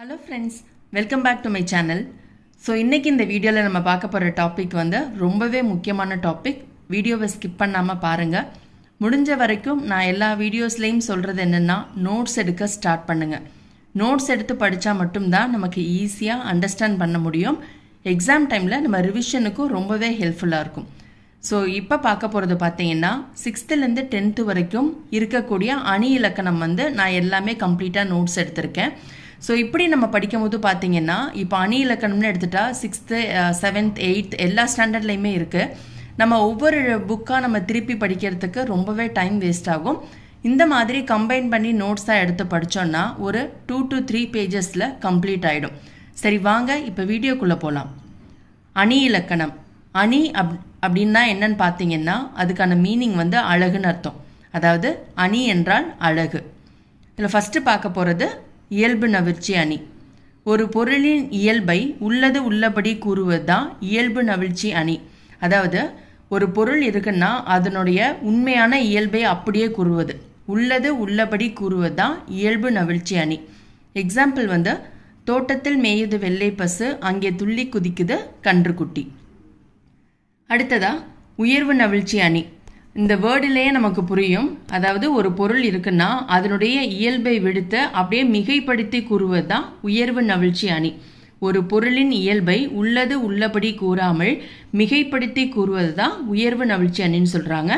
hello friends welcome back to my channel so இன்றைக்கி இந்த வீடியோவில் நம்ம பார்க்க போகிற டாபிக் வந்து ரொம்பவே முக்கியமான டாபிக் வீடியோவை ஸ்கிப் பண்ணாமல் பாருங்கள் முடிஞ்ச வரைக்கும் நான் எல்லா வீடியோஸ்லேயும் சொல்கிறது என்னென்னா நோட்ஸ் எடுக்க ஸ்டார்ட் பண்ணுங்கள் நோட்ஸ் எடுத்து படித்தா மட்டும்தான் நமக்கு ஈஸியாக அண்டர்ஸ்டாண்ட் பண்ண முடியும் எக்ஸாம் டைமில் நம்ம ரிவிஷனுக்கும் ரொம்பவே ஹெல்ப்ஃபுல்லாக இருக்கும் ஸோ இப்போ பார்க்க போகிறது பார்த்தீங்கன்னா சிக்ஸ்த்துலேருந்து டென்த்து வரைக்கும் இருக்கக்கூடிய அணி இலக்கணம் வந்து நான் எல்லாமே கம்ப்ளீட்டாக நோட்ஸ் எடுத்திருக்கேன் ஸோ இப்படி நம்ம படிக்கும்போது பார்த்தீங்கன்னா இப்போ அணி இலக்கணம்னு எடுத்துட்டா சிக்ஸ்த்து செவன்த் எயித் எல்லா ஸ்டாண்டர்ட்லேயுமே இருக்குது நம்ம ஒவ்வொரு புக்காக நம்ம திருப்பி படிக்கிறதுக்கு ரொம்பவே டைம் வேஸ்ட் ஆகும் இந்த மாதிரி கம்பைன் பண்ணி நோட்ஸாக எடுத்து படித்தோம்னா ஒரு டூ டு த்ரீ பேஜஸில் கம்ப்ளீட் ஆகிடும் சரி வாங்க இப்போ வீடியோக்குள்ளே போகலாம் அணி இலக்கணம் அணி அப் அப்படின்னா என்னன்னு பார்த்தீங்கன்னா அதுக்கான மீனிங் வந்து அழகுன்னு அர்த்தம் அதாவது அணி என்றால் அழகு இதில் ஃபஸ்ட்டு பார்க்க போகிறது இயல்பு நவிழ்ச்சி அணி ஒரு பொருளின் இயல்பை உள்ளது உள்ளபடி கூறுவதுதான் இயல்பு நவிழ்ச்சி அணி அதாவது ஒரு பொருள் இருக்குன்னா அதனுடைய உண்மையான இயல்பை அப்படியே கூறுவது உள்ளது உள்ளபடி கூறுவது தான் இயல்பு நவிழ்ச்சி அணி எக்ஸாம்பிள் வந்து தோட்டத்தில் மேயுது வெள்ளை பசு அங்கே துள்ளி குதிக்குது கன்றுக்குட்டி அடுத்ததா உயர்வு நவிழ்ச்சி அணி இந்த வேர்டிலேயே நமக்கு புரியும் அதாவது ஒரு பொருள் இருக்குன்னா அதனுடைய இயல்பை விடுத்த அப்படியே மிகைப்படுத்தி கூறுவது தான் உயர்வு நவிழ்ச்சி அணி ஒரு பொருளின் இயல்பை உள்ளது உள்ளபடி கூறாமல் மிகைப்படுத்தி கூறுவது தான் உயர்வு நவிழ்ச்சி அணின்னு சொல்கிறாங்க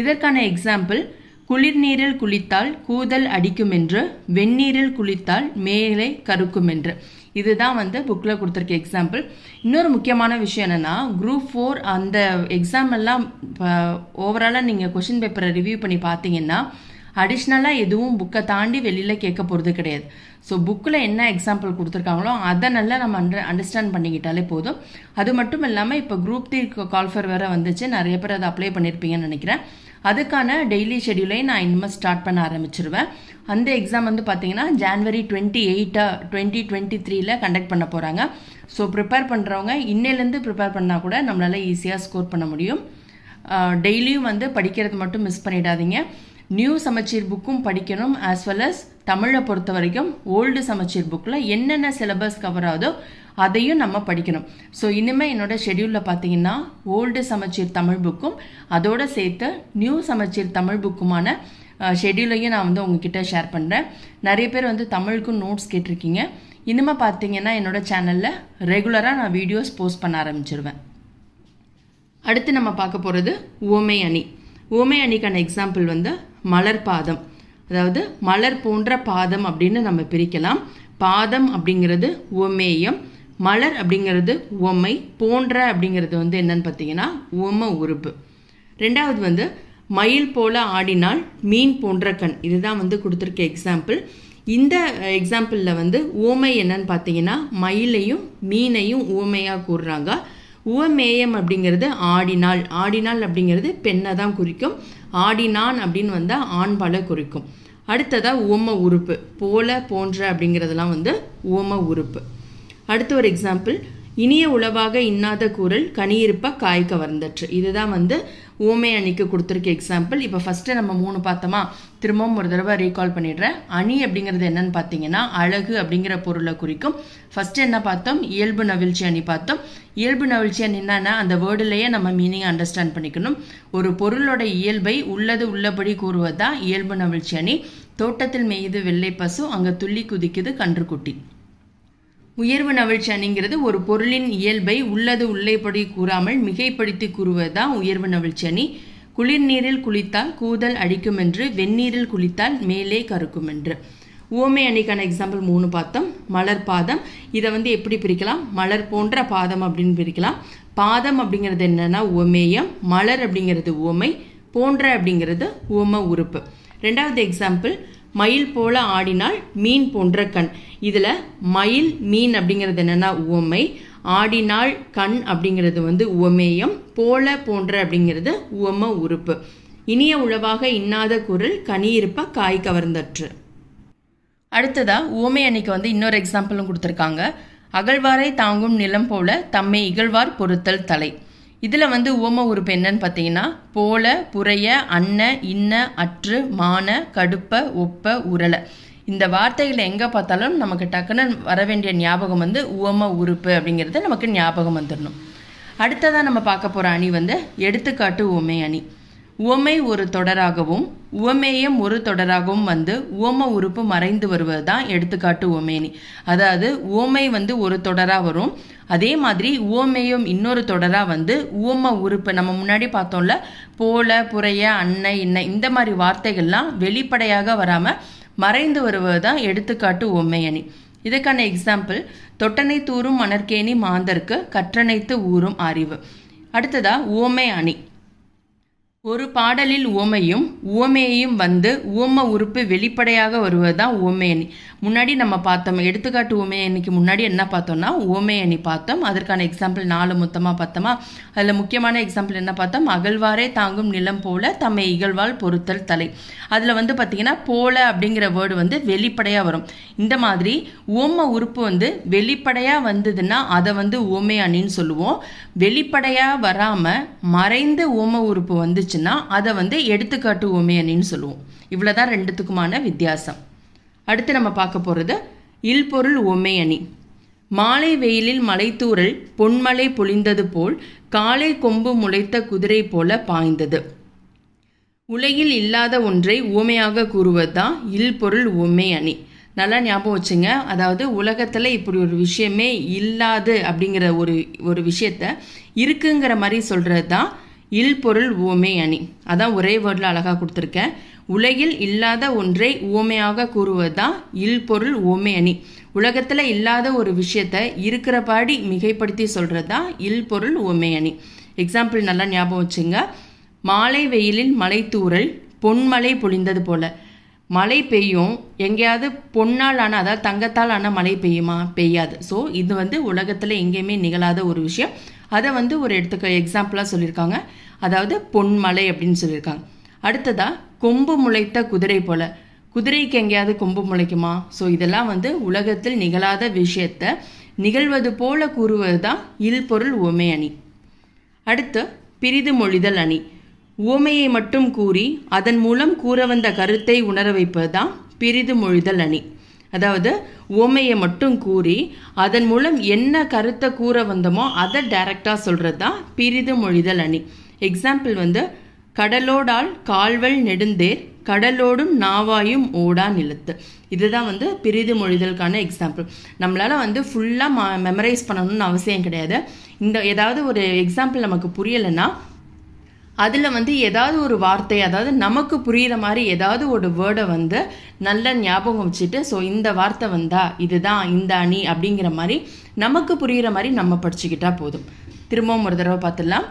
இதற்கான எக்ஸாம்பிள் குளிர்நீரில் குளித்தால் கூதல் அடிக்கும் என்று வெந்நீரில் குளித்தால் மேலே கருக்கும் என்று இதுதான் வந்து புக்கில் கொடுத்துருக்க எக்ஸாம்பிள் இன்னொரு முக்கியமான விஷயம் என்னென்னா குரூப் ஃபோர் அந்த எக்ஸாம் எல்லாம் ஓவராலாக நீங்கள் கொஷின் பேப்பரை ரிவ்யூ பண்ணி பார்த்தீங்கன்னா அடிஷ்னலாக எதுவும் புக்கை தாண்டி வெளியில் கேட்க போகிறது கிடையாது ஸோ புக்கில் என்ன எக்ஸாம்பிள் கொடுத்துருக்காங்களோ அதை நல்லா நம்ம அண்டர் அண்டர்ஸ்டாண்ட் பண்ணிக்கிட்டாலே போதும் அது மட்டும் இல்லாமல் இப்போ குரூப் த்ரீ கால்ஃபர் வேறு வந்துச்சு நிறைய பேர் அதை அப்ளை பண்ணியிருப்பீங்கன்னு நினைக்கிறேன் அதுக்கான டெய்லி ஷெடியூலையும் நான் இனிமேல் ஸ்டார்ட் பண்ண ஆரம்பிச்சிருவேன் அந்த எக்ஸாம் வந்து பார்த்தீங்கன்னா ஜான்வரி டுவெண்ட்டி எயிட்டா டுவெண்ட்டி டுவெண்ட்டி த்ரீல கண்டக்ட் பண்ண போகிறாங்க ஸோ ப்ரிப்பேர் பண்ணுறவங்க இன்னிலேருந்து ப்ரிப்பேர் பண்ணால் கூட நம்மளால் ஈஸியாக ஸ்கோர் பண்ண முடியும் டெய்லியும் வந்து படிக்கிறது மட்டும் மிஸ் பண்ணிடாதீங்க நியூ சமச்சீர் புக்கும் படிக்கணும் ஆஸ் வெல் அஸ் தமிழை பொறுத்த வரைக்கும் ஓல்டு சமச்சீர் புக்கில் என்னென்ன சிலபஸ் கவர் ஆகுதோ அதையும் நம்ம படிக்கணும் ஸோ இனிமேல் என்னோட ஷெடியூலில் பார்த்தீங்கன்னா ஓல்டு சமச்சீர் தமிழ் புக்கும் அதோடு சேர்த்து நியூ சமச்சீர் தமிழ் புக்குமான ஷெடியூலையும் நான் வந்து உங்ககிட்ட ஷேர் பண்ணுறேன் நிறைய பேர் வந்து தமிழுக்கும் நோட்ஸ் கேட்டிருக்கீங்க இனிமேல் பார்த்தீங்கன்னா என்னோடய சேனலில் ரெகுலராக நான் வீடியோஸ் போஸ்ட் பண்ண ஆரம்பிச்சிருவேன் அடுத்து நம்ம பார்க்க போகிறது ஓமை அணி ஓமை அணிக்கான எக்ஸாம்பிள் வந்து மலர் பாதம் அதாவது மலர் போன்ற பாதம் அப்படின்னு நம்ம பிரிக்கலாம் பாதம் அப்படிங்கிறது ஒமேயம் மலர் அப்படிங்கிறது உமை போன்ற அப்படிங்கிறது வந்து என்னன்னு பார்த்தீங்கன்னா ஒம உறுப்பு ரெண்டாவது வந்து மயில் போல ஆடினால் மீன் போன்ற கண் இதுதான் வந்து கொடுத்துருக்க எக்ஸாம்பிள் இந்த எக்ஸாம்பிளில் வந்து ஓமை என்னன்னு பார்த்தீங்கன்னா மயிலையும் மீனையும் ஓமையாக கூறுறாங்க உவமேயம் அப்படிங்கிறது ஆடினாள் ஆடினாள் அப்படிங்கிறது பெண்ணை தான் குறிக்கும் ஆடினான் அப்படின்னு வந்தால் ஆண்பாலை குறிக்கும் அடுத்ததாக உவம உறுப்பு போல போன்ற அப்படிங்கிறதெல்லாம் வந்து உவம உறுப்பு அடுத்த ஒரு எக்ஸாம்பிள் இனிய உளவாக இன்னாத கூறல் கனியிருப்ப காய்க்க கவர்ந்தற்று இதுதான் வந்து ஊமை அணிக்கு கொடுத்துருக்க எக்ஸாம்பிள் இப்போ ஃபஸ்ட்டு நம்ம மூணு பார்த்தோமா திரும்பவும் ஒரு தடவை ரீகால் பண்ணிடுறேன் அணி அப்படிங்கிறது என்னன்னு பார்த்தீங்கன்னா அழகு அப்படிங்கிற பொருளை குறிக்கும் ஃபஸ்ட்டு என்ன பார்த்தோம் இயல்பு நவிழ்ச்சி அணி பார்த்தோம் இயல்பு நவிழ்ச்சி அணி என்னன்னா அந்த வேர்டுலேயே நம்ம மீனிங் அண்டர்ஸ்டாண்ட் பண்ணிக்கணும் ஒரு பொருளோட இயல்பை உள்ளது உள்ளபடி கூறுவதா இயல்பு நவிழ்ச்சி அணி தோட்டத்தில் மெய்யுது வெள்ளை பசு அங்கே துள்ளி குதிக்குது கன்றுக்குட்டி உயர்வு அணிங்கிறது ஒரு பொருளின் இயல்பை உள்ளது உள்ளேபடி கூறாமல் மிகைப்படுத்தி கூறுவதுதான் உயர்வு நவிழ்ச்சனி குளிர் நீரில் குளித்தால் கூதல் அடிக்கும் என்று வெந்நீரில் குளித்தால் மேலே கருக்கும் என்று ஓமை அணிக்கான எக்ஸாம்பிள் மூணு பார்த்தோம் மலர் பாதம் இதை வந்து எப்படி பிரிக்கலாம் மலர் போன்ற பாதம் அப்படின்னு பிரிக்கலாம் பாதம் அப்படிங்கிறது என்னென்னா ஓமேயம் மலர் அப்படிங்கிறது ஓமை போன்ற அப்படிங்கிறது ஓம உறுப்பு ரெண்டாவது எக்ஸாம்பிள் மயில் போல ஆடினால் மீன் போன்ற கண் இதில் மயில் மீன் அப்படிங்கிறது என்னென்னா உவமை ஆடினால் கண் அப்படிங்கிறது வந்து உவமேயம் போல போன்ற அப்படிங்கிறது உவம உறுப்பு இனிய உழவாக இன்னாத குரல் கனியிருப்ப காய் கவர்ந்தற்று அடுத்ததாக உவமை அன்னைக்கு வந்து இன்னொரு எக்ஸாம்பிளும் கொடுத்துருக்காங்க அகழ்வாரை தாங்கும் நிலம் போல தம்மை இகழ்வார் பொருத்தல் தலை இதில் வந்து ஓம உறுப்பு என்னன்னு பார்த்தீங்கன்னா போல புறைய அன்ன இன்ன அற்று மான கடுப்ப ஒப்ப உரலை இந்த வார்த்தைகளை எங்கே பார்த்தாலும் நமக்கு டக்குன்னு வர வேண்டிய ஞாபகம் வந்து உவம உறுப்பு அப்படிங்கிறது நமக்கு ஞாபகம் வந்துடணும் அடுத்ததாக நம்ம பார்க்க போகிற அணி வந்து எடுத்துக்காட்டு உமை அணி உவமை ஒரு தொடராகவும் உவமேயம் ஒரு தொடராகவும் வந்து உவம உறுப்பு மறைந்து வருவது தான் எடுத்துக்காட்டு உவமேனி அதாவது உவமை வந்து ஒரு தொடராக வரும் அதே மாதிரி உவமேயம் இன்னொரு தொடராக வந்து உவம உறுப்பு நம்ம முன்னாடி பார்த்தோம்ல போல புறைய அன்னை இன்னை இந்த மாதிரி வார்த்தைகள்லாம் வெளிப்படையாக வராமல் மறைந்து வருவது தான் எடுத்துக்காட்டு உவமையணி இதுக்கான எக்ஸாம்பிள் தொட்டனை தூரும் மணற்கேணி மாந்தருக்கு கற்றனைத்து ஊறும் அறிவு அடுத்ததா உவமை அணி ஒரு பாடலில் உவமையும் உவமேயும் வந்து உவம உறுப்பு வெளிப்படையாக வருவதுதான் உவமேனி முன்னாடி நம்ம பார்த்தோம் எடுத்துக்காட்டு ஓமே இன்னைக்கு முன்னாடி என்ன பார்த்தோம்னா ஓமே அணி பார்த்தோம் அதற்கான எக்ஸாம்பிள் நாலு மொத்தமாக பார்த்தோமா அதில் முக்கியமான எக்ஸாம்பிள் என்ன பார்த்தோம் அகழ்வாரே தாங்கும் நிலம் போல தம்மை இகழ்வால் பொருத்தல் தலை அதில் வந்து பார்த்தீங்கன்னா போல அப்படிங்கிற வேர்டு வந்து வெளிப்படையாக வரும் இந்த மாதிரி ஓம உறுப்பு வந்து வெளிப்படையாக வந்ததுன்னா அதை வந்து ஓமே அணின்னு சொல்லுவோம் வெளிப்படையாக வராமல் மறைந்த ஓம உறுப்பு வந்துச்சுன்னா அதை வந்து எடுத்துக்காட்டு ஓமே அணின்னு சொல்லுவோம் இவ்வளோதான் ரெண்டுத்துக்குமான வித்தியாசம் அடுத்து நம்ம பார்க்க போகிறது இல்பொருள் ஒமையணி மாலை வெயிலில் மலைத்தூரல் பொன்மலை பொழிந்தது போல் காலை கொம்பு முளைத்த குதிரை போல பாய்ந்தது உலகில் இல்லாத ஒன்றை ஊமையாக கூறுவதுதான் இல்பொருள் ஊமை அணி நல்லா ஞாபகம் வச்சுங்க அதாவது உலகத்தில் இப்படி ஒரு விஷயமே இல்லாது அப்படிங்கிற ஒரு ஒரு விஷயத்த இருக்குங்கிற மாதிரி சொல்கிறது தான் இல்பொருள் ஊமை அணி அதான் ஒரே வேர்டில் அழகாக கொடுத்துருக்கேன் உலகில் இல்லாத ஒன்றை உவமையாக கூறுவதுதான் இல்பொருள் உவமை அணி உலகத்தில் இல்லாத ஒரு விஷயத்த இருக்கிற பாடி மிகைப்படுத்தி சொல்கிறது தான் இல்பொருள் உவமை அணி எக்ஸாம்பிள் நல்லா ஞாபகம் வச்சுங்க மாலை வெயிலின் மலைத்தூரல் பொன்மலை பொழிந்தது போல மழை பெய்யும் எங்கேயாவது பொன்னால் ஆனால் அதாவது தங்கத்தால் ஆனால் மழை பெய்யுமா பெய்யாது ஸோ இது வந்து உலகத்தில் எங்கேயுமே நிகழாத ஒரு விஷயம் அதை வந்து ஒரு எடுத்துக்க எக்ஸாம்பிளாக சொல்லியிருக்காங்க அதாவது பொன்மலை அப்படின்னு சொல்லியிருக்காங்க அடுத்ததாக கொம்பு முளைத்த குதிரை போல குதிரைக்கு எங்கேயாவது கொம்பு முளைக்குமா ஸோ இதெல்லாம் வந்து உலகத்தில் நிகழாத விஷயத்த நிகழ்வது போல கூறுவது தான் இல்பொருள் உவமை அணி அடுத்து பிரிது மொழிதல் அணி உவமையை மட்டும் கூறி அதன் மூலம் கூற வந்த கருத்தை உணர வைப்பது தான் பிரிது மொழிதல் அணி அதாவது உவமையை மட்டும் கூறி அதன் மூலம் என்ன கருத்தை கூற வந்தோமோ அதை டைரக்டாக சொல்கிறது தான் பிரிது மொழிதல் அணி எக்ஸாம்பிள் வந்து கடலோடால் கால்வல் நெடுந்தேர் கடலோடும் நாவாயும் ஓடா நிலத்து இதுதான் வந்து பிரிது மொழிதலுக்கான எக்ஸாம்பிள் நம்மளால் வந்து ஃபுல்லாக ம மெமரைஸ் பண்ணணும்னு அவசியம் கிடையாது இந்த ஏதாவது ஒரு எக்ஸாம்பிள் நமக்கு புரியலைன்னா அதில் வந்து ஏதாவது ஒரு வார்த்தை அதாவது நமக்கு புரிகிற மாதிரி ஏதாவது ஒரு வேர்டை வந்து நல்ல ஞாபகம் வச்சுட்டு ஸோ இந்த வார்த்தை வந்தா இதுதான் இந்த அணி அப்படிங்கிற மாதிரி நமக்கு புரிகிற மாதிரி நம்ம படிச்சுக்கிட்டா போதும் திரும்பவும் ஒரு தடவை பார்த்துடலாம்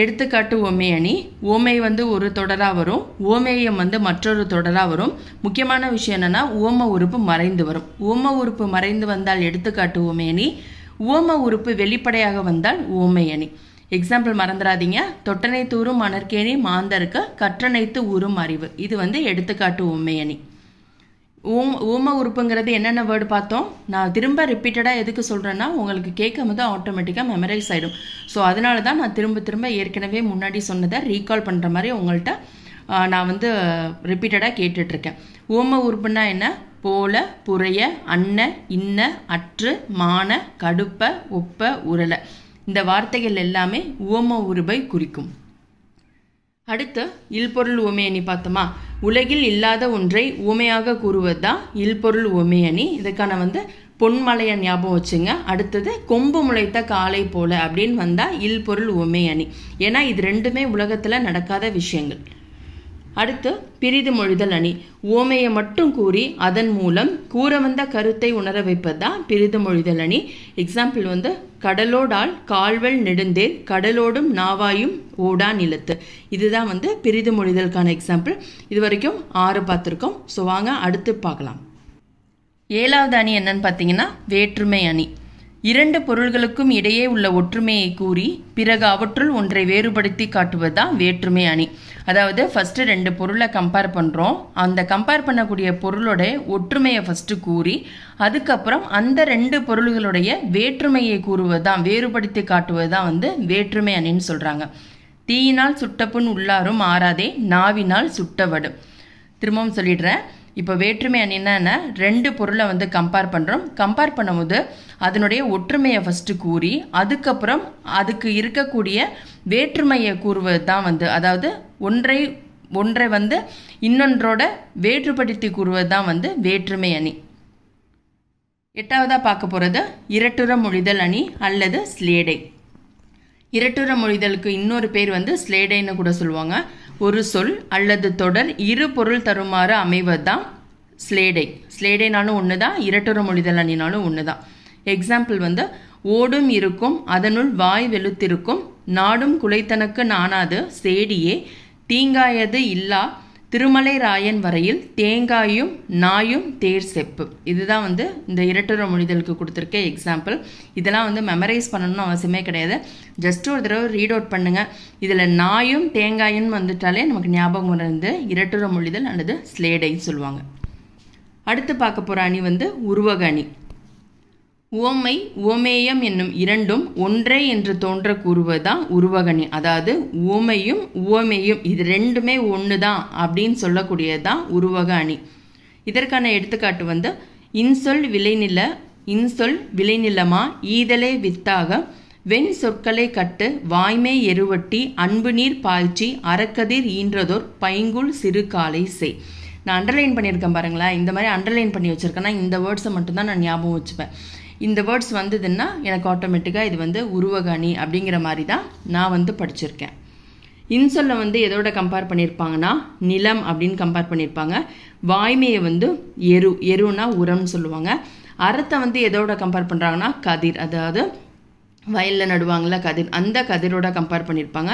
எடுத்துக்காட்டு ஓமை அணி ஓமை வந்து ஒரு தொடராக வரும் ஓமேயம் வந்து மற்றொரு தொடராக வரும் முக்கியமான விஷயம் என்னென்னா ஓம உறுப்பு மறைந்து வரும் ஓம உறுப்பு மறைந்து வந்தால் எடுத்துக்காட்டு ஓமை அணி ஓம உறுப்பு வெளிப்படையாக வந்தால் ஓமை அணி எக்ஸாம்பிள் மறந்துடாதீங்க தொட்டனை தூரும் மணற்கேணி மாந்தருக்கு கற்றனைத்து ஊறும் அறிவு இது வந்து எடுத்துக்காட்டு ஓமை அணி ஊம் ஊம உறுப்புங்கிறது என்னென்ன வேர்டு பார்த்தோம் நான் திரும்ப ரிப்பீட்டடாக எதுக்கு சொல்கிறேன்னா உங்களுக்கு கேட்கும் போது ஆட்டோமேட்டிக்காக மெமரைஸ் ஆகிடும் ஸோ அதனால தான் நான் திரும்ப திரும்ப ஏற்கனவே முன்னாடி சொன்னதை ரீகால் பண்ணுற மாதிரி உங்கள்கிட்ட நான் வந்து ரிப்பீட்டடாக கேட்டுட்ருக்கேன் ஊம உறுப்புனா என்ன போல புறைய அன்ன இன்ன அற்று மான கடுப்ப ஒப்ப உரலை இந்த வார்த்தைகள் எல்லாமே ஊம உருபை குறிக்கும் அடுத்து இல்பொருள் உமையணி பார்த்தோமா உலகில் இல்லாத ஒன்றை ஊமையாக கூறுவது தான் இல்பொருள் ஊமையணி இதுக்கான வந்து பொன்மலையை ஞாபகம் வச்சுங்க அடுத்தது கொம்பு முளைத்த காலை போல அப்படின்னு வந்தால் இல்பொருள் உமையணி ஏன்னா இது ரெண்டுமே உலகத்தில் நடக்காத விஷயங்கள் அடுத்து பிரிது மொழிதல் அணி ஓமையை மட்டும் கூறி அதன் மூலம் கூற வந்த கருத்தை உணர வைப்பது தான் பிரிது மொழிதல் அணி எக்ஸாம்பிள் வந்து கடலோடால் கால்வல் நெடுந்தேர் கடலோடும் நாவாயும் ஓடா நிலத்து இதுதான் வந்து பிரிது மொழிதலுக்கான எக்ஸாம்பிள் இது வரைக்கும் ஆறு பார்த்துருக்கோம் ஸோ வாங்க அடுத்து பார்க்கலாம் ஏழாவது அணி என்னன்னு பார்த்தீங்கன்னா வேற்றுமை அணி இரண்டு பொருள்களுக்கும் இடையே உள்ள ஒற்றுமையை கூறி பிறகு அவற்றுள் ஒன்றை வேறுபடுத்தி காட்டுவது தான் வேற்றுமை அணி அதாவது ஃபஸ்ட்டு ரெண்டு பொருளை கம்பேர் பண்ணுறோம் அந்த கம்பேர் பண்ணக்கூடிய பொருளோட ஒற்றுமையை ஃபஸ்ட்டு கூறி அதுக்கப்புறம் அந்த ரெண்டு பொருள்களுடைய வேற்றுமையை கூறுவது தான் வேறுபடுத்தி காட்டுவது தான் வந்து வேற்றுமை அணின்னு சொல்கிறாங்க தீயினால் சுட்டப்புண் உள்ளாரும் ஆறாதே நாவினால் சுட்டவடும் திரும்பவும் சொல்லிடுறேன் இப்போ வேற்றுமை என்னென்ன ரெண்டு பொருளை வந்து கம்பேர் பண்ணுறோம் கம்பேர் பண்ணும்போது அதனுடைய ஒற்றுமையை ஃபஸ்ட்டு கூறி அதுக்கப்புறம் அதுக்கு இருக்கக்கூடிய வேற்றுமையை கூறுவது தான் வந்து அதாவது ஒன்றை ஒன்றை வந்து இன்னொன்றோட வேற்றுப்படுத்தி கூறுவது தான் வந்து வேற்றுமை அணி எட்டாவதாக பார்க்க போகிறது இரட்டுற மொழிதல் அணி அல்லது ஸ்லேடை இரட்டுற மொழிதலுக்கு இன்னொரு பேர் வந்து ஸ்லேடைன்னு கூட சொல்லுவாங்க ஒரு சொல் அல்லது தொடர் இரு பொருள் தருமாறு அமைவதுதான் ஸ்லேடை ஸ்லேடைனாலும் ஒன்று தான் இரட்டுற மொழிதல் அணினாலும் ஒன்று தான் எக்ஸாம்பிள் வந்து ஓடும் இருக்கும் அதனுள் வாய் வெளுத்திருக்கும் நாடும் குலைத்தனக்கு நானாது சேடியே தீங்காயது இல்லா திருமலை ராயன் வரையில் தேங்காயும் நாயும் தேர் செப்பு இதுதான் வந்து இந்த இரட்டுற மொழிதலுக்கு கொடுத்துருக்க எக்ஸாம்பிள் இதெல்லாம் வந்து மெமரைஸ் பண்ணணும்னு அவசியமே கிடையாது ஜஸ்ட் ஒரு தடவை ரீட் அவுட் பண்ணுங்கள் இதில் நாயும் தேங்காயும் வந்துட்டாலே நமக்கு ஞாபகம் வந்து இரட்டுற மொழிதல் அல்லது ஸ்லேடைன்னு சொல்லுவாங்க அடுத்து பார்க்க போகிற அணி வந்து உருவக அணி உவமை உவமேயம் என்னும் இரண்டும் ஒன்றே என்று தோன்ற கூறுவதுதான் உருவகணி அதாவது உவமையும் உவமையும் இது ரெண்டுமே ஒன்று தான் அப்படின்னு சொல்லக்கூடியது தான் உருவக அணி இதற்கான எடுத்துக்காட்டு வந்து இன்சொல் விளைநில இன்சொல் விளைநிலமா ஈதலே வித்தாக வெண் சொற்களை கட்டு வாய்மை எருவட்டி அன்பு நீர் பாய்ச்சி அறக்கதிர் ஈன்றதோர் பைங்குள் சிறு காலை செய் நான் அண்டர்லைன் பண்ணியிருக்கேன் பாருங்களேன் இந்த மாதிரி அண்டர்லைன் பண்ணி வச்சுருக்கேன்னா இந்த வேர்ட்ஸை மட்டும்தான் நான் ஞாபகம் வச்சுப்பேன் இந்த வேர்ட்ஸ் வந்ததுன்னா எனக்கு ஆட்டோமேட்டிக்காக இது வந்து உருவகணி அப்படிங்கிற மாதிரி தான் நான் வந்து படிச்சிருக்கேன் இன்சொல்ல வந்து எதோட கம்பேர் பண்ணியிருப்பாங்கன்னா நிலம் அப்படின்னு கம்பேர் பண்ணியிருப்பாங்க வாய்மையை வந்து எரு எருன்னா உரம்னு சொல்லுவாங்க அறத்தை வந்து எதோட கம்பேர் பண்ணுறாங்கன்னா கதிர் அதாவது வயலில் நடுவாங்கள கதிர் அந்த கதிரோட கம்பேர் பண்ணியிருப்பாங்க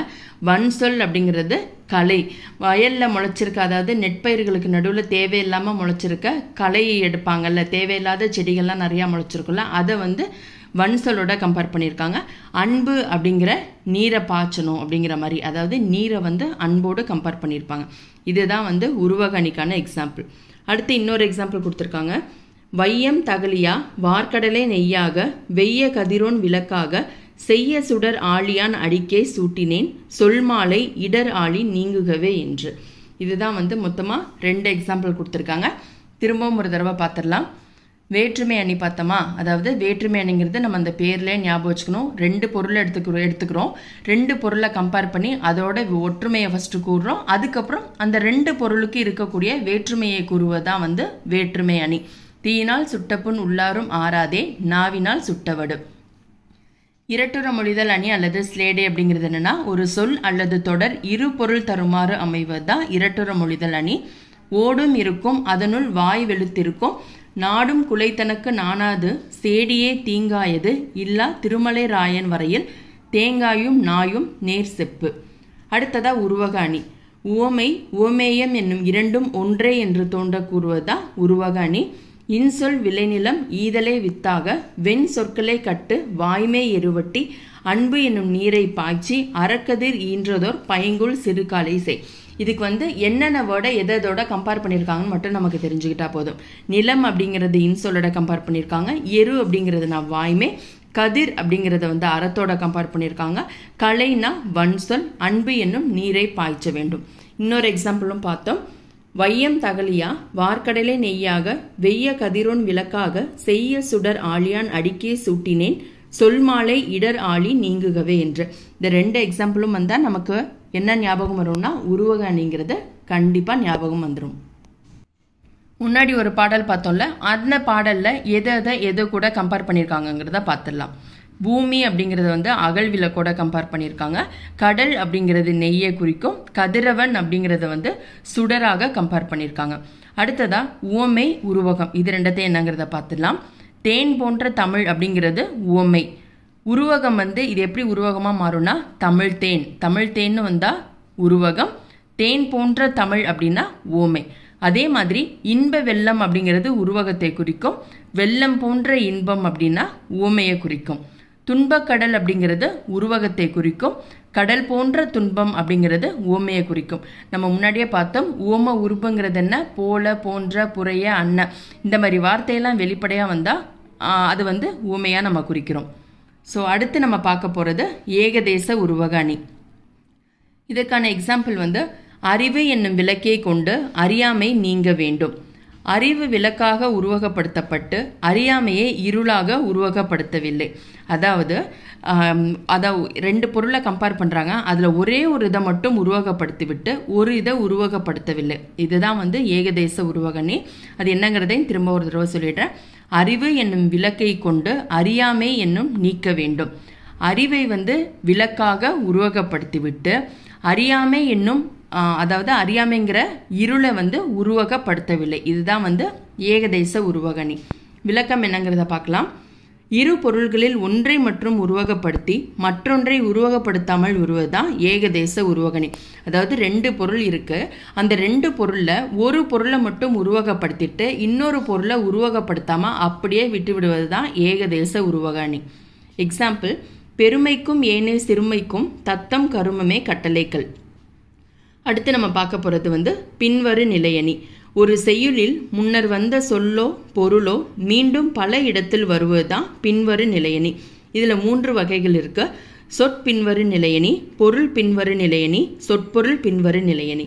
வன்சொல் அப்படிங்கிறது கலை வயலில் முளைச்சிருக்க அதாவது நெற்பயிர்களுக்கு நடுவில் தேவையில்லாமல் முளைச்சிருக்க களை எடுப்பாங்கல்ல தேவையில்லாத செடிகள்லாம் நிறையா முளைச்சிருக்குல்ல அதை வந்து வன்சொலோட கம்பேர் பண்ணியிருக்காங்க அன்பு அப்படிங்கிற நீரை பாய்ச்சணும் அப்படிங்கிற மாதிரி அதாவது நீரை வந்து அன்போடு கம்பேர் பண்ணியிருப்பாங்க இதுதான் வந்து உருவகணிக்கான எக்ஸாம்பிள் அடுத்து இன்னொரு எக்ஸாம்பிள் கொடுத்துருக்காங்க வையம் தகலியா வார்க்கடலை நெய்யாக வெய்ய கதிரோன் விளக்காக செய்ய சுடர் ஆழியான் அடிக்கே சூட்டினேன் சொல்மாலை இடர் ஆழி நீங்குகவே என்று இதுதான் வந்து மொத்தமாக ரெண்டு எக்ஸாம்பிள் கொடுத்துருக்காங்க திரும்பவும் ஒரு தடவை பார்த்துடலாம் வேற்றுமை அணி பார்த்தோமா அதாவது வேற்றுமை அணிங்கிறது நம்ம அந்த பேரில் ஞாபகம் வச்சுக்கணும் ரெண்டு பொருளை எடுத்துக்கிறோம் எடுத்துக்கிறோம் ரெண்டு பொருளை கம்பேர் பண்ணி அதோட ஒற்றுமையை ஃபஸ்ட்டு கூறுறோம் அதுக்கப்புறம் அந்த ரெண்டு பொருளுக்கு இருக்கக்கூடிய வேற்றுமையை கூறுவதான் வந்து வேற்றுமை அணி தீயினால் சுட்டப்புண் உள்ளாரும் ஆறாதே நாவினால் சுட்டவடு இரட்டுற மொழிதல் அணி அல்லது ஸ்லேடே அப்படிங்கிறது என்னென்னா ஒரு சொல் அல்லது தொடர் இரு பொருள் தருமாறு அமைவது தான் இரட்டுற மொழிதல் அணி ஓடும் இருக்கும் அதனுள் வாய் வெளுத்திருக்கும் நாடும் குலைத்தனக்கு நானாது சேடியே தீங்காயது இல்லா திருமலை ராயன் வரையில் தேங்காயும் நாயும் நேர் செப்பு அடுத்ததா உருவக அணி உவமை உவமேயம் என்னும் இரண்டும் ஒன்றே என்று தோன்ற கூறுவதா உருவக அணி இன்சொல் விளைநிலம் ஈதலை வித்தாக வெண் சொற்களை கட்டு வாய்மை எருவட்டி அன்பு என்னும் நீரை பாய்ச்சி அறக்கதிர் ஈன்றதோர் பைங்குள் சிறுகாலை செய் இதுக்கு வந்து என்னென்ன வேர்டை எதோட கம்பேர் பண்ணியிருக்காங்கன்னு மட்டும் நமக்கு தெரிஞ்சுக்கிட்டா போதும் நிலம் அப்படிங்கிறது இன்சொலோட கம்பேர் பண்ணியிருக்காங்க எரு அப்படிங்கிறது நான் வாய்மை கதிர் அப்படிங்கிறத வந்து அறத்தோட கம்பேர் பண்ணியிருக்காங்க கலைனா வன்சொல் அன்பு என்னும் நீரை பாய்ச்ச வேண்டும் இன்னொரு எக்ஸாம்பிளும் பார்த்தோம் வையம் தகலியா வார்க்கடலை நெய்யாக வெய்ய கதிரோன் விளக்காக செய்ய சுடர் ஆழியான் அடிக்கே சூட்டினேன் சொல் மாலை இடர் ஆழி நீங்குகவே என்று இந்த ரெண்டு எக்ஸாம்பிளும் வந்தால் நமக்கு என்ன ஞாபகம் வரும்னா உருவக அணிங்கிறத கண்டிப்பாக ஞாபகம் வந்துடும் முன்னாடி ஒரு பாடல் பார்த்தோம்ல அந்த பாடலில் எதை எதை எதை கூட கம்பேர் பண்ணியிருக்காங்கங்கிறத பார்த்துடலாம் பூமி அப்படிங்கிறது வந்து அகல் கூட கம்பேர் பண்ணியிருக்காங்க கடல் அப்படிங்கிறது நெய்யை குறிக்கும் கதிரவன் அப்படிங்கிறத வந்து சுடராக கம்பேர் பண்ணியிருக்காங்க அடுத்ததா உவமை உருவகம் இது ரெண்டத்தையும் என்னங்கிறத பார்த்துடலாம் தேன் போன்ற தமிழ் அப்படிங்கிறது உவமை உருவகம் வந்து இது எப்படி உருவகமாக மாறும்னா தமிழ் தேன் தமிழ் தேன் வந்தால் உருவகம் தேன் போன்ற தமிழ் அப்படின்னா ஓமை அதே மாதிரி இன்ப வெள்ளம் அப்படிங்கிறது உருவகத்தை குறிக்கும் வெள்ளம் போன்ற இன்பம் அப்படின்னா ஓமையை குறிக்கும் துன்பக்கடல் அப்படிங்கிறது உருவகத்தை குறிக்கும் கடல் போன்ற துன்பம் அப்படிங்கிறது ஓமையை குறிக்கும் நம்ம முன்னாடியே பார்த்தோம் ஓம உருபங்கிறது என்ன போல போன்ற புறைய அன்ன இந்த மாதிரி வார்த்தையெல்லாம் வெளிப்படையாக வந்தால் அது வந்து உவமையாக நம்ம குறிக்கிறோம் ஸோ அடுத்து நம்ம பார்க்க போகிறது ஏகதேச உருவக அணி இதற்கான எக்ஸாம்பிள் வந்து அறிவு என்னும் விளக்கை கொண்டு அறியாமை நீங்க வேண்டும் அறிவு விளக்காக உருவகப்படுத்தப்பட்டு அறியாமையை இருளாக உருவகப்படுத்தவில்லை அதாவது அதாவது ரெண்டு பொருளை கம்பேர் பண்ணுறாங்க அதில் ஒரே ஒரு இதை மட்டும் உருவகப்படுத்திவிட்டு ஒரு இதை உருவகப்படுத்தவில்லை இதுதான் வந்து ஏகதேச உருவகணி அது என்னங்கிறதையும் திரும்ப ஒரு தடவை சொல்லிடுறேன் அறிவு என்னும் விளக்கை கொண்டு அறியாமை என்னும் நீக்க வேண்டும் அறிவை வந்து விளக்காக உருவகப்படுத்திவிட்டு அறியாமை என்னும் அதாவது அறியாமைங்கிற இருளை வந்து உருவகப்படுத்தவில்லை இதுதான் வந்து ஏகதேச உருவகணி விளக்கம் என்னங்கிறத பார்க்கலாம் இரு பொருள்களில் ஒன்றை மற்றும் உருவகப்படுத்தி மற்றொன்றை உருவகப்படுத்தாமல் உருவதுதான் ஏகதேச உருவகணி அதாவது ரெண்டு பொருள் இருக்குது அந்த ரெண்டு பொருளில் ஒரு பொருளை மட்டும் உருவகப்படுத்திட்டு இன்னொரு பொருளை உருவகப்படுத்தாமல் அப்படியே விட்டுவிடுவது தான் ஏகதேச உருவகணி எக்ஸாம்பிள் பெருமைக்கும் ஏனே சிறுமைக்கும் தத்தம் கருமமே கட்டளைக்கள் அடுத்து நம்ம பார்க்க போகிறது வந்து பின்வரு நிலையணி ஒரு செய்யுளில் முன்னர் வந்த சொல்லோ பொருளோ மீண்டும் பல இடத்தில் வருவது தான் பின்வரு நிலையணி இதில் மூன்று வகைகள் இருக்கு சொற்பின்வரு நிலையணி பொருள் பின்வரு நிலையணி சொற்பொருள் பின்வரு நிலையணி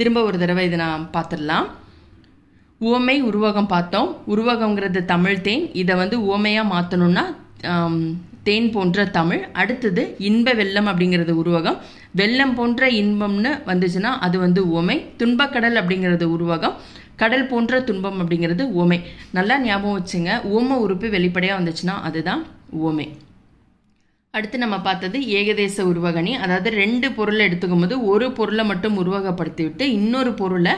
திரும்ப ஒரு தடவை இதை நான் பார்த்துடலாம் உவமை உருவகம் பார்த்தோம் உருவகங்கிறது தமிழ் தேன் இதை வந்து உவமையாக மாற்றணும்னா தேன் போன்ற தமிழ் அடுத்தது இன்ப வெள்ளம் அப்படிங்கிறது உருவகம் வெள்ளம் போன்ற இன்பம்னு வந்துச்சுன்னா அது வந்து ஓமை துன்பக்கடல் அப்படிங்கிறது உருவகம் கடல் போன்ற துன்பம் அப்படிங்கிறது ஓமை நல்லா ஞாபகம் வச்சுங்க ஓம உறுப்பு வெளிப்படையாக வந்துச்சுன்னா அதுதான் ஓமை அடுத்து நம்ம பார்த்தது ஏகதேச உருவகணி அதாவது ரெண்டு பொருளை எடுத்துக்கும் போது ஒரு பொருளை மட்டும் உருவகப்படுத்தி விட்டு இன்னொரு பொருளை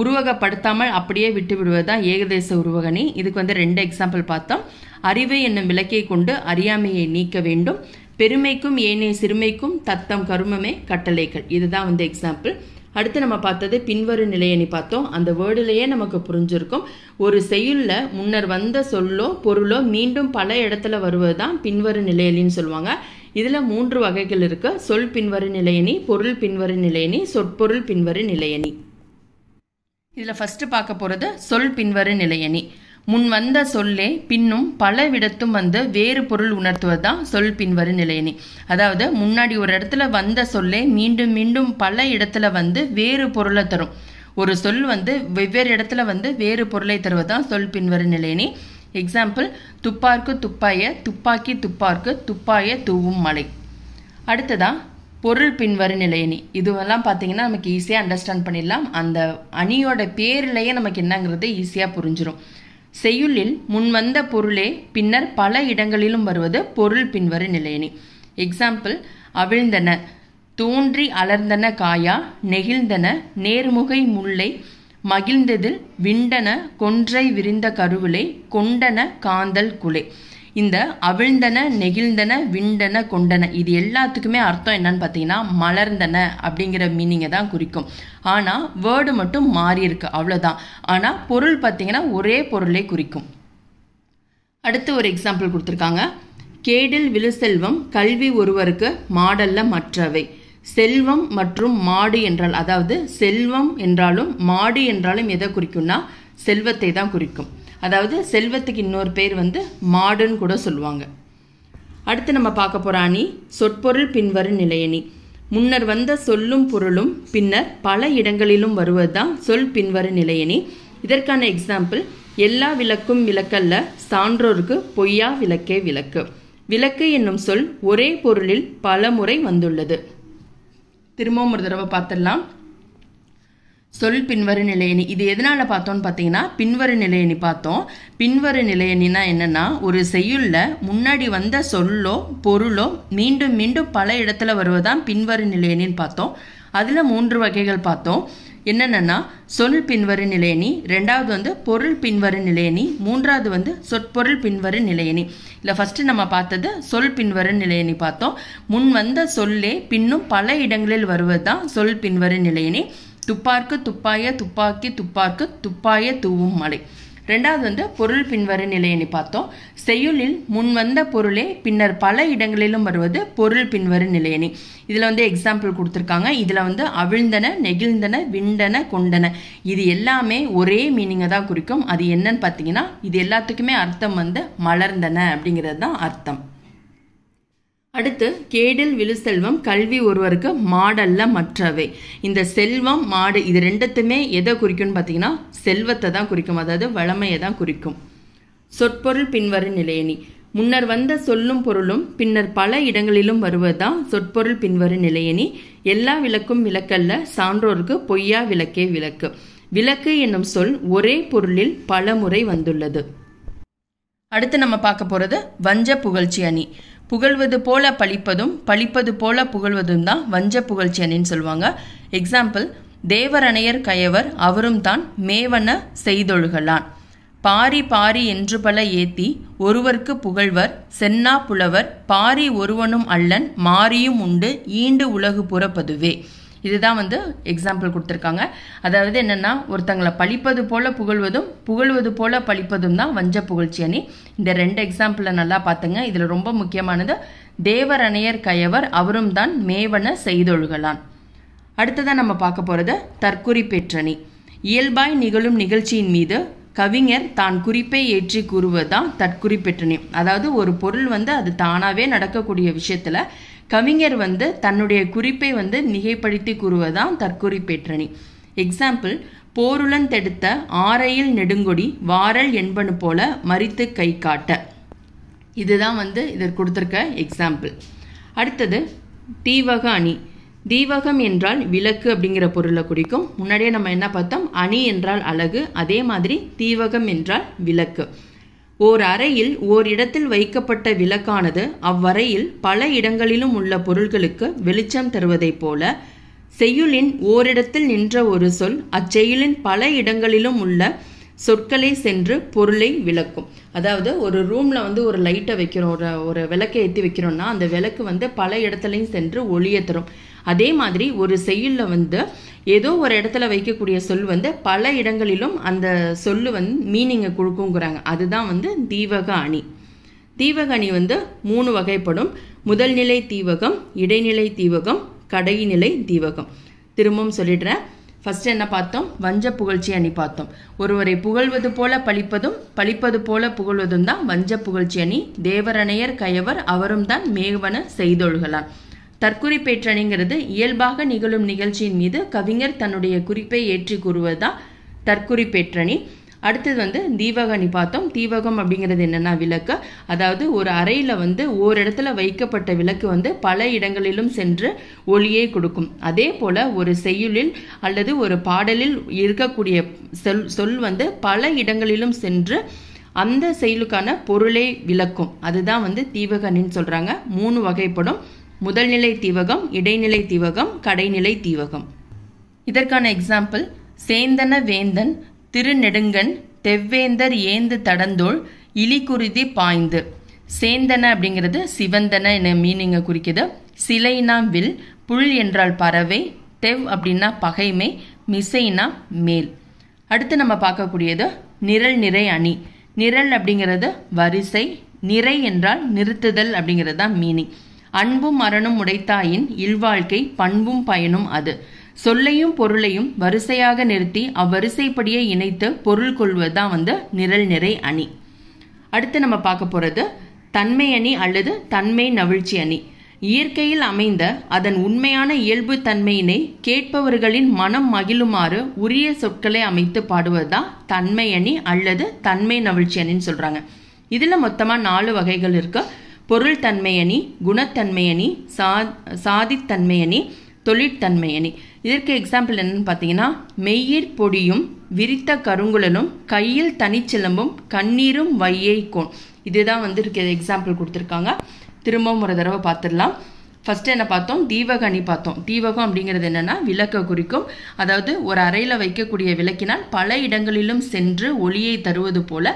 உருவகப்படுத்தாமல் அப்படியே விட்டு விடுவது தான் ஏகதேச உருவகணி இதுக்கு வந்து ரெண்டு எக்ஸாம்பிள் பார்த்தோம் அறிவு என்னும் விளக்கை கொண்டு அறியாமையை நீக்க வேண்டும் பெருமைக்கும் ஏனைய சிறுமைக்கும் தத்தம் கருமமே கட்டளைகள் இதுதான் வந்து எக்ஸாம்பிள் அடுத்து நம்ம பார்த்தது பின்வரும் நிலையணி பார்த்தோம் அந்த வேர்டுலேயே நமக்கு புரிஞ்சிருக்கும் ஒரு செயலில் முன்னர் வந்த சொல்லோ பொருளோ மீண்டும் பல இடத்துல வருவது தான் பின்வரும் நிலையணின்னு சொல்லுவாங்க இதில் மூன்று வகைகள் இருக்குது சொல் பின்வரும் நிலையணி பொருள் பின்வரும் நிலையணி சொற்பொருள் பின்வரும் நிலையணி இதில் ஃபஸ்ட்டு பார்க்க போகிறது சொல் பின்வரு நிலையணி முன் வந்த சொல்லே பின்னும் பல விடத்தும் வந்து வேறு பொருள் உணர்த்துவது தான் சொல் பின்வரு நிலையணி அதாவது முன்னாடி ஒரு இடத்துல வந்த சொல்லே மீண்டும் மீண்டும் பல இடத்துல வந்து வேறு பொருளை தரும் ஒரு சொல் வந்து வெவ்வேறு இடத்துல வந்து வேறு பொருளை தருவது தான் சொல் பின்வரு நிலையணி எக்ஸாம்பிள் துப்பார்க்கு துப்பாய துப்பாக்கி துப்பார்க்கு துப்பாய தூவும் மலை அடுத்ததாக பொருள் பின்வரும் நிலையணி இதுவெல்லாம் பார்த்தீங்கன்னா நமக்கு ஈஸியாக அண்டர்ஸ்டாண்ட் பண்ணிடலாம் அந்த அணியோட பேர்லேயே நமக்கு என்னங்கிறது ஈஸியாக புரிஞ்சிடும் செய்யுளில் முன்வந்த பொருளே பின்னர் பல இடங்களிலும் வருவது பொருள் பின்வரும் நிலையணி எக்ஸாம்பிள் அவிழ்ந்தன தோன்றி அலர்ந்தன காயா நெகிழ்ந்தன நேர்முகை முல்லை மகிழ்ந்ததில் விண்டன கொன்றை விரிந்த கருவிலை கொண்டன காந்தல் குலை இந்த அவிழ்ந்தன நெகிழ்ந்தன விண்டன கொண்டன இது எல்லாத்துக்குமே அர்த்தம் என்னன்னு பார்த்தீங்கன்னா மலர்ந்தன அப்படிங்கிற மீனிங்கை தான் குறிக்கும் ஆனால் வேர்டு மட்டும் மாறி இருக்கு அவ்வளோதான் ஆனால் பொருள் பார்த்தீங்கன்னா ஒரே பொருளை குறிக்கும் அடுத்து ஒரு எக்ஸாம்பிள் கொடுத்துருக்காங்க கேடில் விழுசெல்வம் கல்வி ஒருவருக்கு மாடல்ல மற்றவை செல்வம் மற்றும் மாடு என்றால் அதாவது செல்வம் என்றாலும் மாடு என்றாலும் எதை குறிக்கும்னா செல்வத்தை தான் குறிக்கும் அதாவது செல்வத்துக்கு இன்னொரு பேர் வந்து மாடுன்னு கூட சொல்லுவாங்க அடுத்து நம்ம பார்க்க போகிற அணி சொற்பொருள் பின்வரும் நிலையணி முன்னர் வந்த சொல்லும் பொருளும் பின்னர் பல இடங்களிலும் வருவது தான் சொல் பின்வரும் நிலையணி இதற்கான எக்ஸாம்பிள் எல்லா விளக்கும் விளக்கல்ல சான்றோருக்கு பொய்யா விளக்கே விளக்கு விளக்கு என்னும் சொல் ஒரே பொருளில் பல முறை வந்துள்ளது திரும்பவும் ஒரு தடவை பார்த்துடலாம் சொல் பின்வரு நிலையணி இது எதனால் பார்த்தோம்னு பார்த்தீங்கன்னா பின்வரு நிலையணி பார்த்தோம் பின்வரு நிலையணினா என்னென்னா ஒரு செய்யுளில் முன்னாடி வந்த சொல்லோ பொருளோ மீண்டும் மீண்டும் பல இடத்துல வருவதான் பின்வரு நிலையணின்னு பார்த்தோம் அதில் மூன்று வகைகள் பார்த்தோம் என்னென்னா சொல் பின்வரு நிலையணி ரெண்டாவது வந்து பொருள் பின்வரு நிலையணி மூன்றாவது வந்து சொற்பொருள் பின்வரு நிலையணி இல்லை ஃபஸ்ட்டு நம்ம பார்த்தது சொல் பின்வரு நிலையணி பார்த்தோம் முன் வந்த சொல்லே பின்னும் பல இடங்களில் வருவது தான் சொல் பின்வரு நிலையணி துப்பார்க்கு துப்பாய துப்பாக்கி துப்பார்க்கு துப்பாய தூவும் மலை ரெண்டாவது வந்து பொருள் பின்வர நிலையினை பார்த்தோம் செய்யுளில் முன் வந்த பொருளே பின்னர் பல இடங்களிலும் வருவது பொருள் பின்வர நிலையினை இதில் வந்து எக்ஸாம்பிள் கொடுத்துருக்காங்க இதில் வந்து அவிழ்ந்தன நெகிழ்ந்தன விண்டன கொண்டன இது எல்லாமே ஒரே மீனிங்கை தான் குறிக்கும் அது என்னன்னு பார்த்தீங்கன்னா இது எல்லாத்துக்குமே அர்த்தம் வந்து மலர்ந்தன அப்படிங்கிறது தான் அர்த்தம் அடுத்து கேடில் விழு செல்வம் கல்வி ஒருவருக்கு மாடல்ல மற்றவை இந்த செல்வம் மாடு இது ரெண்டுத்துமே எதை குறிக்கும்னு பார்த்தீங்கன்னா செல்வத்தை தான் குறிக்கும் அதாவது வளமையை தான் குறிக்கும் சொற்பொருள் பின்வரும் நிலையணி முன்னர் வந்த சொல்லும் பொருளும் பின்னர் பல இடங்களிலும் வருவதுதான் சொற்பொருள் பின்வரும் நிலையணி எல்லா விளக்கும் விளக்கல்ல சான்றோருக்கு பொய்யா விளக்கே விளக்கு விளக்கு என்னும் சொல் ஒரே பொருளில் பல முறை வந்துள்ளது அடுத்து நம்ம பார்க்க போகிறது வஞ்ச புகழ்ச்சி அணி புகழ்வது போல பழிப்பதும் பழிப்பது போல புகழ்வதும் தான் வஞ்ச அணின்னு சொல்லுவாங்க எக்ஸாம்பிள் தேவரணையர் கயவர் அவரும் தான் மேவன செய்தொழுகலான் பாரி பாரி என்று பல ஏத்தி ஒருவர்க்கு புகழ்வர் சென்னா புலவர் பாரி ஒருவனும் அல்லன் மாறியும் உண்டு ஈண்டு உலகு புறப்பதுவே இதுதான் வந்து எக்ஸாம்பிள் கொடுத்துருக்காங்க அதாவது என்னென்னா ஒருத்தங்களை பழிப்பது போல புகழ்வதும் புகழ்வது போல பழிப்பதும் தான் வஞ்ச புகழ்ச்சி அணி இந்த ரெண்டு எக்ஸாம்பிளை நல்லா பார்த்துங்க இதில் ரொம்ப முக்கியமானது தேவரணையர் கயவர் அவரும் தான் மேவன செய்தொழுகலான் அடுத்ததாக நம்ம பார்க்க போகிறது தற்குறி பெற்றணி இயல்பாய் நிகழும் நிகழ்ச்சியின் மீது கவிஞர் தான் குறிப்பை ஏற்றி கூறுவதுதான் தற்குறிப்பெற்றணி அதாவது ஒரு பொருள் வந்து அது தானாகவே நடக்கக்கூடிய விஷயத்தில் கவிஞர் வந்து தன்னுடைய குறிப்பை வந்து மிகைப்படுத்தி கூறுவதான் தற்குறிப்பேற்றணி எக்ஸாம்பிள் போருளன் தெடுத்த ஆரையில் நெடுங்கொடி வாரல் என்பனு போல மறித்து கை காட்ட இதுதான் வந்து இதற்கு கொடுத்துருக்க எக்ஸாம்பிள் அடுத்தது தீவக அணி தீவகம் என்றால் விளக்கு அப்படிங்கிற பொருளை குறிக்கும் முன்னாடியே நம்ம என்ன பார்த்தோம் அணி என்றால் அழகு அதே மாதிரி தீவகம் என்றால் விளக்கு ஓர் அறையில் ஓரிடத்தில் வைக்கப்பட்ட விளக்கானது அவ்வறையில் பல இடங்களிலும் உள்ள பொருள்களுக்கு வெளிச்சம் தருவதைப் போல செய்யுளின் ஓரிடத்தில் நின்ற ஒரு சொல் அச்செயுளின் பல இடங்களிலும் உள்ள சொற்களை சென்று பொருளை விளக்கும் அதாவது ஒரு ரூமில் வந்து ஒரு லைட்டை வைக்கிறோம் ஒரு ஒரு விளக்கை ஏற்றி வைக்கிறோம்னா அந்த விளக்கு வந்து பல இடத்துலையும் சென்று ஒளியை தரும் அதே மாதிரி ஒரு செய்யுளில் வந்து ஏதோ ஒரு இடத்துல வைக்கக்கூடிய சொல் வந்து பல இடங்களிலும் அந்த சொல் வந்து மீனிங்கை கொடுக்குங்கிறாங்க அதுதான் வந்து தீவக அணி தீவக அணி வந்து மூணு வகைப்படும் முதல் நிலை தீவகம் இடைநிலை தீவகம் கடைநிலை தீவகம் திரும்பவும் சொல்லிடுறேன் ஃபஸ்ட்டு என்ன பார்த்தோம் வஞ்ச புகழ்ச்சி அணி பார்த்தோம் ஒருவரை புகழ்வது போல பழிப்பதும் பழிப்பது போல புகழ்வதும் தான் வஞ்ச புகழ்ச்சி அணி தேவரணையர் கயவர் அவரும் தான் மேவன செய்தொழுகலான் தற்குறி பேற்றணிங்கிறது இயல்பாக நிகழும் நிகழ்ச்சியின் மீது கவிஞர் தன்னுடைய குறிப்பை ஏற்றி கூறுவதுதான் தற்குறி பேற்றணி அடுத்தது வந்து தீவகணி பார்த்தோம் தீவகம் அப்படிங்கிறது என்னென்னா விளக்கு அதாவது ஒரு அறையில் வந்து ஓரிடத்துல வைக்கப்பட்ட விளக்கு வந்து பல இடங்களிலும் சென்று ஒளியை கொடுக்கும் அதே போல் ஒரு செய்யுளில் அல்லது ஒரு பாடலில் இருக்கக்கூடிய சொல் சொல் வந்து பல இடங்களிலும் சென்று அந்த செயலுக்கான பொருளை விளக்கும் அதுதான் வந்து தீவகணின்னு சொல்கிறாங்க மூணு வகைப்படும் முதல்நிலை தீவகம் இடைநிலை தீவகம் கடைநிலை தீவகம் இதற்கான எக்ஸாம்பிள் சேந்தன வேந்தன் திருநெடுங்கன் தெவ்வேந்தர் ஏந்து தடந்தோள் இலிக்குருதி பாய்ந்து சேந்தன அப்படிங்கிறது சிவந்தன என மீனிங்கை குறிக்குது சிலைனா வில் புல் என்றால் பறவை தெவ் அப்படின்னா பகைமை மிசைனா மேல் அடுத்து நம்ம பார்க்கக்கூடியது நிரல் நிறை அணி நிரல் அப்படிங்கிறது வரிசை நிறை என்றால் நிறுத்துதல் அப்படிங்கிறது தான் மீனிங் அன்பும் மரணம் உடைத்தாயின் இல்வாழ்க்கை பண்பும் பயனும் அது சொல்லையும் பொருளையும் வரிசையாக நிறுத்தி அவ்வரிசைப்படியே இணைத்து பொருள் கொள்வதுதான் வந்து நிரல் நிறை அணி அடுத்து நம்ம பார்க்க போகிறது தன்மை அணி அல்லது தன்மை நவிழ்ச்சி அணி இயற்கையில் அமைந்த அதன் உண்மையான இயல்பு தன்மையினை கேட்பவர்களின் மனம் மகிழுமாறு உரிய சொற்களை அமைத்து பாடுவதுதான் தன்மை அணி அல்லது தன்மை நவிழ்ச்சி அணின்னு சொல்கிறாங்க இதில் மொத்தமாக நாலு வகைகள் இருக்குது பொருள் தன்மையணி குணத்தன்மையணி சா சாதித்தன்மையணி தொழிற்தன்மையணி இதற்கு எக்ஸாம்பிள் என்னன்னு பார்த்தீங்கன்னா மெய்யிற் பொடியும் விரித்த கருங்குழலும் கையில் தனிச்சிலம்பும் கண்ணீரும் கோன் இதுதான் வந்து இருக்கு எக்ஸாம்பிள் கொடுத்துருக்காங்க திரும்பவும் ஒரு தடவை பார்த்துடலாம் ஃபஸ்ட்டு என்ன பார்த்தோம் தீபக அணி பார்த்தோம் தீபகம் அப்படிங்கிறது என்னென்னா விளக்க குறிக்கும் அதாவது ஒரு அறையில் வைக்கக்கூடிய விளக்கினால் பல இடங்களிலும் சென்று ஒளியை தருவது போல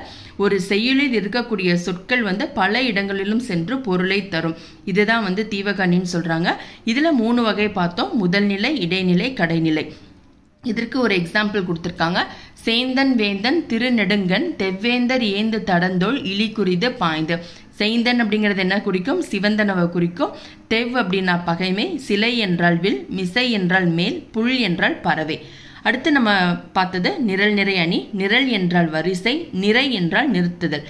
ஒரு செயலில் இருக்கக்கூடிய சொற்கள் வந்து பல இடங்களிலும் சென்று பொருளை தரும் இதுதான் வந்து தீவகணின்னு சொல்கிறாங்க இதில் மூணு வகை பார்த்தோம் முதல்நிலை இடைநிலை கடைநிலை இதற்கு ஒரு எக்ஸாம்பிள் கொடுத்துருக்காங்க சேந்தன் வேந்தன் திருநெடுங்கன் தெவ்வேந்தர் ஏந்து தடந்தோள் குறிது பாய்ந்து செய்தன் அப்படிங்கிறது என்ன குறிக்கும் சிவந்தனவை குறிக்கும் தெவ் அப்படின்னா பகைமை சிலை என்றால் வில் மிசை என்றால் மேல் புல் என்றால் பறவை அடுத்து நம்ம பார்த்தது நிரல் நிறை அணி நிரல் என்றால் வரிசை நிறை என்றால் நிறுத்துதல்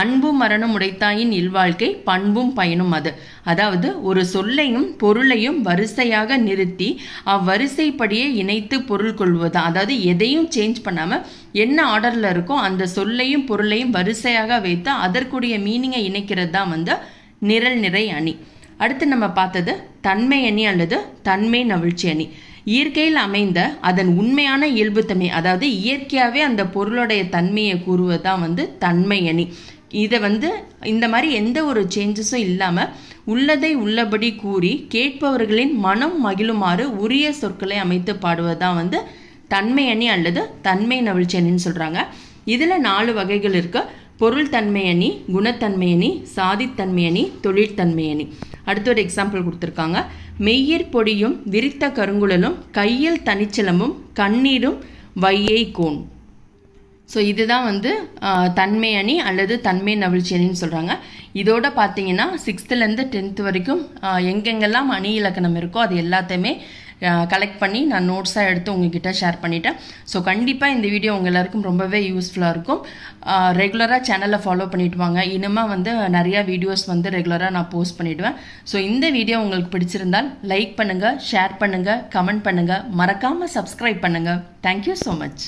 அன்பும் மரணம் உடைத்தாயின் இல்வாழ்க்கை பண்பும் பயனும் அது அதாவது ஒரு சொல்லையும் பொருளையும் வரிசையாக நிறுத்தி அவ்வரிசைப்படியே இணைத்து பொருள் கொள்வது அதாவது எதையும் சேஞ்ச் பண்ணாமல் என்ன ஆர்டரில் இருக்கோ அந்த சொல்லையும் பொருளையும் வரிசையாக வைத்து அதற்குரிய மீனிங்கை இணைக்கிறது தான் வந்து நிரல் நிறை அணி அடுத்து நம்ம பார்த்தது தன்மை அணி அல்லது தன்மை நவிழ்ச்சி அணி இயற்கையில் அமைந்த அதன் உண்மையான இயல்புத்தன்மை அதாவது இயற்கையாகவே அந்த பொருளுடைய தன்மையை கூறுவது தான் வந்து அணி இதை வந்து இந்த மாதிரி எந்த ஒரு சேஞ்சஸும் இல்லாமல் உள்ளதை உள்ளபடி கூறி கேட்பவர்களின் மனம் மகிழுமாறு உரிய சொற்களை அமைத்து பாடுவதுதான் வந்து தன்மை அணி அல்லது தன்மை நவிழ்ச்சி அணின்னு சொல்கிறாங்க இதில் நாலு வகைகள் இருக்குது பொருள் பொருள்தன்மையணி குணத்தன்மையணி சாதித்தன்மையணி தொழிற்தன்மையணி அடுத்த ஒரு எக்ஸாம்பிள் கொடுத்துருக்காங்க மெய்யர் பொடியும் விரித்த கருங்குழலும் கையில் தனிச்சலமும் கண்ணீரும் வையை கோன் ஸோ இதுதான் வந்து தன்மை அணி அல்லது தன்மை நவிழ்ச்சி அணின்னு சொல்கிறாங்க இதோட பார்த்தீங்கன்னா சிக்ஸ்த்துலேருந்து டென்த்து வரைக்கும் எங்கெங்கெல்லாம் அணி இலக்கணம் இருக்கோ அது எல்லாத்தையுமே கலெக்ட் பண்ணி நான் நோட்ஸாக எடுத்து உங்ககிட்ட ஷேர் பண்ணிட்டேன் ஸோ கண்டிப்பாக இந்த வீடியோ உங்கள் எல்லாருக்கும் ரொம்பவே யூஸ்ஃபுல்லாக இருக்கும் ரெகுலராக சேனலை ஃபாலோ பண்ணிட்டு வாங்க இனிமேல் வந்து நிறையா வீடியோஸ் வந்து ரெகுலராக நான் போஸ்ட் பண்ணிவிடுவேன் ஸோ இந்த வீடியோ உங்களுக்கு பிடிச்சிருந்தால் லைக் பண்ணுங்கள் ஷேர் பண்ணுங்கள் கமெண்ட் பண்ணுங்கள் மறக்காமல் சப்ஸ்கிரைப் பண்ணுங்கள் தேங்க்யூ ஸோ மச்